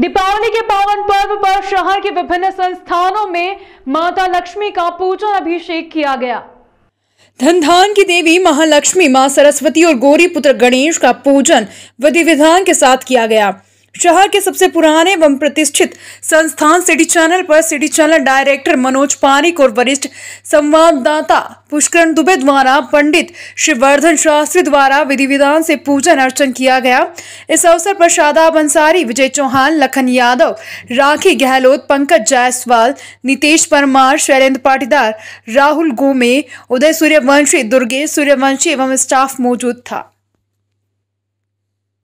दीपावली के पावन पर्व पर शहर के विभिन्न संस्थानों में माता लक्ष्मी का पूजन अभिषेक किया गया धनधान की देवी महालक्ष्मी मां सरस्वती और गौरी पुत्र गणेश का पूजन विधि विधान के साथ किया गया शहर के सबसे पुराने एवं प्रतिष्ठित संस्थान सिटी चैनल पर City channel director Manoj Pareek और वरिष्ठ संवाददाता पुष्करण दुबे द्वारा पंडित श्रीवर्धन शास्त्री द्वारा विधि विधान से पूजन अर्चन किया गया इस अवसर पर शादाब अंसारी विजय चौहान लखन यादव राखी गहलोत पंकज जायसवाल नीतीश परमार शैलेंद्र पाटीदार राहुल गोमे उदय सूर्यवंशी दुर्गेश सूर्यवंशी एवं स्टाफ मौजूद था